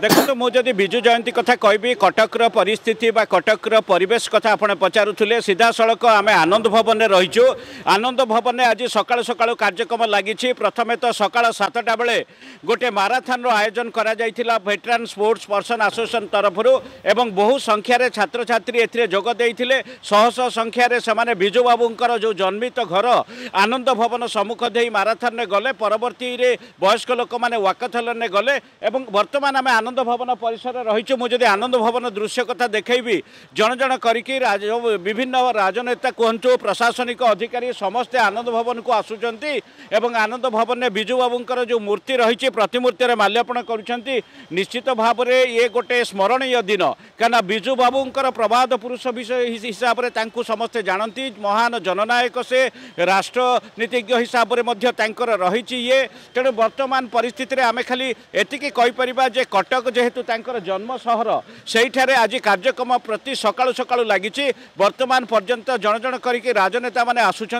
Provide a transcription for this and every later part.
ଦେଖନ୍ତୁ ମୁଁ ଯଦି ବିଜୁ ଜୟନ୍ତୀ କଥା କହିବି କଟକର ପରିସ୍ଥିତି ବା କଟକର ପରିବେଶ କଥା ଆପଣ ପଚାରୁଥିଲେ ସିଧାସଳଖ ଆମେ ଆନନ୍ଦ ଭବନରେ ରହିଛୁ ଆନନ୍ଦ ଭବନରେ ଆଜି ସକାଳୁ ସକାଳୁ କାର୍ଯ୍ୟକ୍ରମ ଲାଗିଛି ପ୍ରଥମେ ତ ସକାଳ ସାତଟା ବେଳେ ଗୋଟେ ମାରାଥନର ଆୟୋଜନ କରାଯାଇଥିଲା ଭେଟରାନ୍ ସ୍ପୋର୍ଟସ ପର୍ସନ ଆସୋସିଏସନ୍ ତରଫରୁ ଏବଂ ବହୁ ସଂଖ୍ୟାରେ ଛାତ୍ରଛାତ୍ରୀ ଏଥିରେ ଯୋଗ ଦେଇଥିଲେ ଶହ ଶହ ସଂଖ୍ୟାରେ ସେମାନେ ବିଜୁବାବୁଙ୍କର ଯେଉଁ ଜନ୍ମିତ ଘର ଆନନ୍ଦ ଭବନ ସମ୍ମୁଖ ଦେଇ ମାରାଥନରେ ଗଲେ ପରବର୍ତ୍ତୀରେ ବୟସ୍କ ଲୋକମାନେ ୱାକାଥଲନରେ ଗଲେ ଏବଂ ବର୍ତ୍ତମାନ ବର୍ତ୍ତମାନ ଆମେ ଆନନ୍ଦ ଭବନ ପରିସରରେ ରହିଛୁ ମୁଁ ଯଦି ଆନନ୍ଦ ଭବନ ଦୃଶ୍ୟ କଥା ଦେଖେଇବି ଜଣ ଜଣ କରିକି ବିଭିନ୍ନ ରାଜନେତା କୁହନ୍ତୁ ପ୍ରଶାସନିକ ଅଧିକାରୀ ସମସ୍ତେ ଆନନ୍ଦ ଭବନକୁ ଆସୁଛନ୍ତି ଏବଂ ଆନନ୍ଦ ଭବନରେ ବିଜୁବାବୁଙ୍କର ଯେଉଁ ମୂର୍ତ୍ତି ରହିଛି ପ୍ରତିମୂର୍ତ୍ତିରେ ମାଲ୍ୟାର୍ପଣ କରୁଛନ୍ତି ନିଶ୍ଚିତ ଭାବରେ ଇଏ ଗୋଟେ ସ୍ମରଣୀୟ ଦିନ କାହିଁକିନା ବିଜୁବାବୁଙ୍କର ପ୍ରବାଦ ପୁରୁଷ ବିଷୟ ହିସାବରେ ତାଙ୍କୁ ସମସ୍ତେ ଜାଣନ୍ତି ମହାନ ଜନନାୟକ ସେ ରାଷ୍ଟ୍ରନୀତିଜ୍ଞ ହିସାବରେ ମଧ୍ୟ ତାଙ୍କର ରହିଛି ଇଏ ତେଣୁ ବର୍ତ୍ତମାନ ପରିସ୍ଥିତିରେ ଆମେ ଖାଲି ଏତିକି କହିପାରିବା যে কটক যেহেতু তাঁর জন্ম সহর সেইঠারে আজ কার্যক্রম প্রতি সকাল সকাল লাগিছি বর্তমান পর্যন্ত জন জন করিকি রাজনেতা মানে আসুচার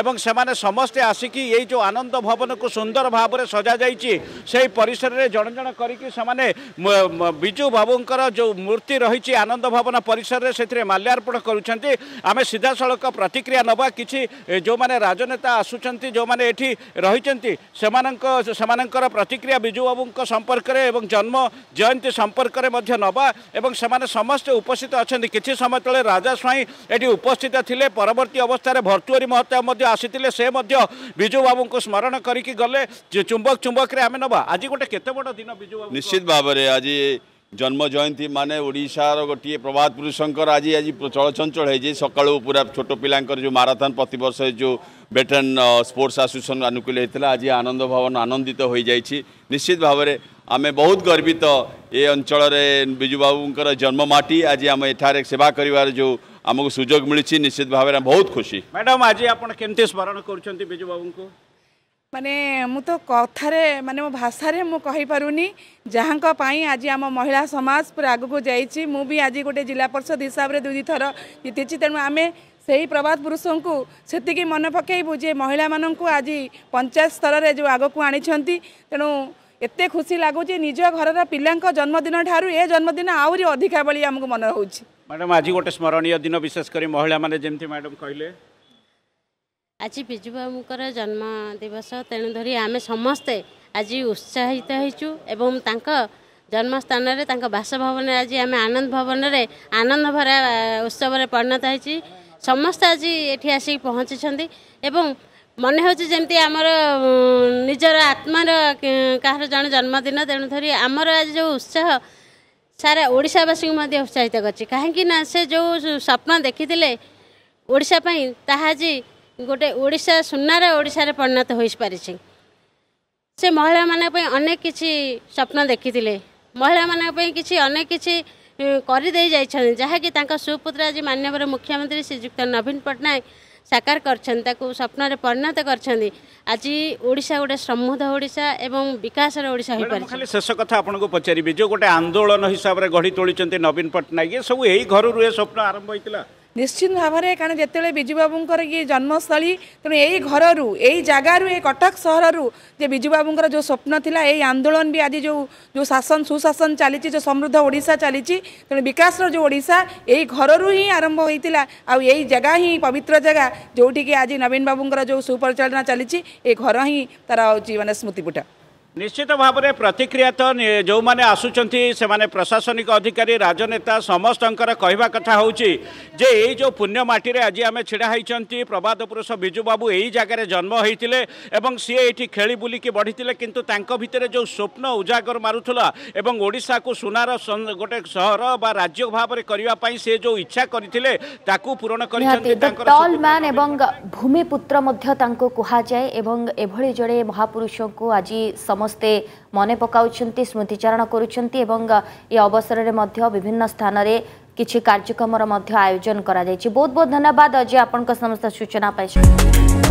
এবং সেমানে সমস্তে আসিকি এই যে আনন্দ ভবনকু সুন্দর ভাবে সজা যাইছি সেই পরিসরের জন জন করিকি সেমানে বিজু বাবুঙ্কর যে মূর্তি রয়েছে আনন্দ ভবন পরিসরের সেতিরে মাল্যার্পণ করছেন আমি সিধাসলখ প্রতিক্রিয়া নেবা কিছু যে রাজনেতা আসুচার যে এটি রয়েছেন সেমানকর প্রতিক্রিয়া বিজু বাবুঙ্ক সম্পর্কের এবং জন্ম জয়ন্তী সম্পর্কে মধ্যে নবা এবং সে সমস্তে উপস্থিত অনেক কিছু সময় তলে রাজা স্বাইঁ এটি উপস্থিত লে পরবর্তী অবস্থায় ভর্তুহরি মহতাব আসিলে সে বিজু বাবু স্মরণ করি গলে চুম্বক চুম্বকরে আমি নবা আজ গোটে কত বড় দিন বিজু বাবু নিশ্চিত ভাবে আজ জন্ম জয়ন্তী মানে ওড়িশার গোটিয়ে প্রভাত পুরুষঙ্কর আজ আজ চলচঞ্চল হয়েছে সকাল পুরা ছোট পিলাঙ্কর যে মারাথন প্রতবর্ষ যে বেটেন স্পোর্টস আসোসিয়েসন আনুকূল হয়েছিল আজ আনন্দ ভবন আনন্দিত হয়ে যাই নিশ্চিত ভাবে आमे बहुत गर्वित ए अंचल विजुबाबूर जन्ममाटी आज आम एठार सेवा कर जो आमको सुजोग मिली निश्चित भाव में बहुत खुशी मैडम आज आप केमती स्मरण करजुबाबू को ମାନେ ମୁଁ ତ କଥାରେ ମାନେ ମୋ ଭାଷାରେ ମୁଁ କହିପାରୁନି ଯାହାଙ୍କ ପାଇଁ ଆଜି ଆମ ମହିଳା ସମାଜ ପୁରା ଆଗକୁ ଯାଇଛି ମୁଁ ବି ଆଜି ଗୋଟେ ଜିଲ୍ଲା ପରିଷଦ ହିସାବରେ ଦୁଇ ଦୁଇଥର ଜିତିଛି ତେଣୁ ଆମେ ସେହି ପ୍ରବାଦ ପୁରୁଷଙ୍କୁ ସେତିକି ମନେ ପକାଇବୁ ଯେ ମହିଳାମାନଙ୍କୁ ଆଜି ପଞ୍ଚାୟତ ସ୍ତରରେ ଯେଉଁ ଆଗକୁ ଆଣିଛନ୍ତି ତେଣୁ ଏତେ ଖୁସି ଲାଗୁଛି ନିଜ ଘରର ପିଲାଙ୍କ ଜନ୍ମଦିନ ଠାରୁ ଏ ଜନ୍ମଦିନ ଆହୁରି ଅଧିକା ଭଳି ଆମକୁ ମନେ ରହୁଛି ମ୍ୟାଡ଼ାମ୍ ଆଜି ଗୋଟେ ସ୍ମରଣୀୟ ଦିନ ବିଶେଷ କରି ମହିଳାମାନେ ଯେମିତି ମ୍ୟାଡ଼ାମ୍ କହିଲେ ଆଜି ବିଜୁ ବାବୁଙ୍କର ଜନ୍ମ ଦିବସ ତେଣୁ ଧରି ଆମେ ସମସ୍ତେ ଆଜି ଉତ୍ସାହିତ ହେଇଛୁ ଏବଂ ତାଙ୍କ ଜନ୍ମସ୍ଥାନରେ ତାଙ୍କ ବାସଭବନରେ ଆଜି ଆମେ ଆନନ୍ଦ ଭବନରେ ଆନନ୍ଦ ଭରା ଉତ୍ସବରେ ପରିଣତ ହେଇଛି ସମସ୍ତେ ଆଜି ଏଠି ଆସିକି ପହଞ୍ଚିଛନ୍ତି ଏବଂ ମନେ ହେଉଛି ଯେମିତି ଆମର ନିଜର ଆତ୍ମାର କାହାର ଜଣେ ଜନ୍ମଦିନ ତେଣୁକରି ଆମର ଆଜି ଯେଉଁ ଉତ୍ସାହ ସାରା ଓଡ଼ିଶାବାସୀଙ୍କୁ ମଧ୍ୟ ଉତ୍ସାହିତ କରିଛି କାହିଁକି ନା ସେ ଯେଉଁ ସ୍ୱପ୍ନ ଦେଖିଥିଲେ ଓଡ଼ିଶା ପାଇଁ ତାହା ଆଜି ଗୋଟେ ଓଡ଼ିଶା ସୁନାର ଓଡ଼ିଶାରେ ପରିଣତ ହୋଇପାରିଛି ସେ ମହିଳାମାନଙ୍କ ପାଇଁ ଅନେକ କିଛି ସ୍ୱପ୍ନ ଦେଖିଥିଲେ ମହିଳାମାନଙ୍କ ପାଇଁ କିଛି ଅନେକ କିଛି କରିଦେଇ ଯାଇଛନ୍ତି ଯାହାକି ତାଙ୍କ ସୁପୁତ୍ର ଆଜି ମାନ୍ୟବର ମୁଖ୍ୟମନ୍ତ୍ରୀ ଶ୍ରୀଯୁକ୍ତ ନବୀନ ପଟ୍ଟନାୟକ ସାକାର କରିଛନ୍ତି ତାକୁ ସ୍ୱପ୍ନରେ ପରିଣତ କରିଛନ୍ତି ଆଜି ଓଡ଼ିଶା ଗୋଟେ ସମୃଦ୍ଧ ଓଡ଼ିଶା ଏବଂ ବିକାଶର ଓଡ଼ିଶା ହୋଇପାରିବ ଖାଲି ଶେଷ କଥା ଆପଣଙ୍କୁ ପଚାରିବି ଯେଉଁ ଗୋଟେ ଆନ୍ଦୋଳନ ହିସାବରେ ଗଢ଼ି ତୋଳିଛନ୍ତି ନବୀନ ପଟ୍ଟନାୟକ ଏସବୁ ଏହି ଘରୁ ଏ ସ୍ୱପ୍ନ ଆରମ୍ଭ ହୋଇଥିଲା निश्चित भावर कारण जति बेला विजुबाबुङको जन्मस्थल त घरु यही जगाहरू ए कटक सहर विजुबाबु स्वप्नु ए आन्दोलन आज जो शासन सुशासन चाहिँ समृद्ध ओडा चाहिँ तिस र जो ओडा आरंभ घरहरू हिँड आरम्भलाउँ जा पवित्र जगा जोटिक आज नवीन बाबु सुपरिचाचना चाहिँ ए घर हिँडेर म स्तिपीठ ନିଶ୍ଚିତ ଭାବରେ ପ୍ରତିକ୍ରିୟା ତ ଯେଉଁମାନେ ଆସୁଛନ୍ତି ସେମାନେ ପ୍ରଶାସନିକ ଅଧିକାରୀ ରାଜନେତା ସମସ୍ତଙ୍କର କହିବା କଥା ହେଉଛି ଯେ ଏଇ ଯେଉଁ ପୁଣ୍ୟ ମାଟିରେ ଆଜି ଆମେ ଛିଡ଼ା ହୋଇଛନ୍ତି ପ୍ରବାଦ ପୁରୁଷ ବିଜୁବାବୁ ଏଇ ଜାଗାରେ ଜନ୍ମ ହୋଇଥିଲେ ଏବଂ ସିଏ ଏଇଠି ଖେଳି ବୁଲିକି ବଢ଼ିଥିଲେ କିନ୍ତୁ ତାଙ୍କ ଭିତରେ ଯେଉଁ ସ୍ୱପ୍ନ ଉଜାଗର ମାରୁଥିଲା ଏବଂ ଓଡ଼ିଶାକୁ ସୁନାର ଗୋଟେ ସହର ବା ରାଜ୍ୟ ଭାବରେ କରିବା ପାଇଁ ସେ ଯେଉଁ ଇଚ୍ଛା କରିଥିଲେ ତାକୁ ପୂରଣ କରିଛନ୍ତି ଟଲ୍ ମ୍ୟାନ୍ ଏବଂ ଭୂମିପୁତ୍ର ମଧ୍ୟ ତାଙ୍କୁ କୁହାଯାଏ ଏବଂ ଏଭଳି ଜଣେ ମହାପୁରୁଷଙ୍କୁ ଆଜି ସମ ସମସ୍ତେ ମନେ ପକାଉଛନ୍ତି ସ୍ମୃତିଚାରଣ କରୁଛନ୍ତି ଏବଂ ଏ ଅବସରରେ ମଧ୍ୟ ବିଭିନ୍ନ ସ୍ଥାନରେ କିଛି କାର୍ଯ୍ୟକ୍ରମର ମଧ୍ୟ ଆୟୋଜନ କରାଯାଇଛି ବହୁତ ବହୁତ ଧନ୍ୟବାଦ ଅଜୟ ଆପଣଙ୍କ ସମସ୍ତ ସୂଚନା ପାଇଛନ୍ତି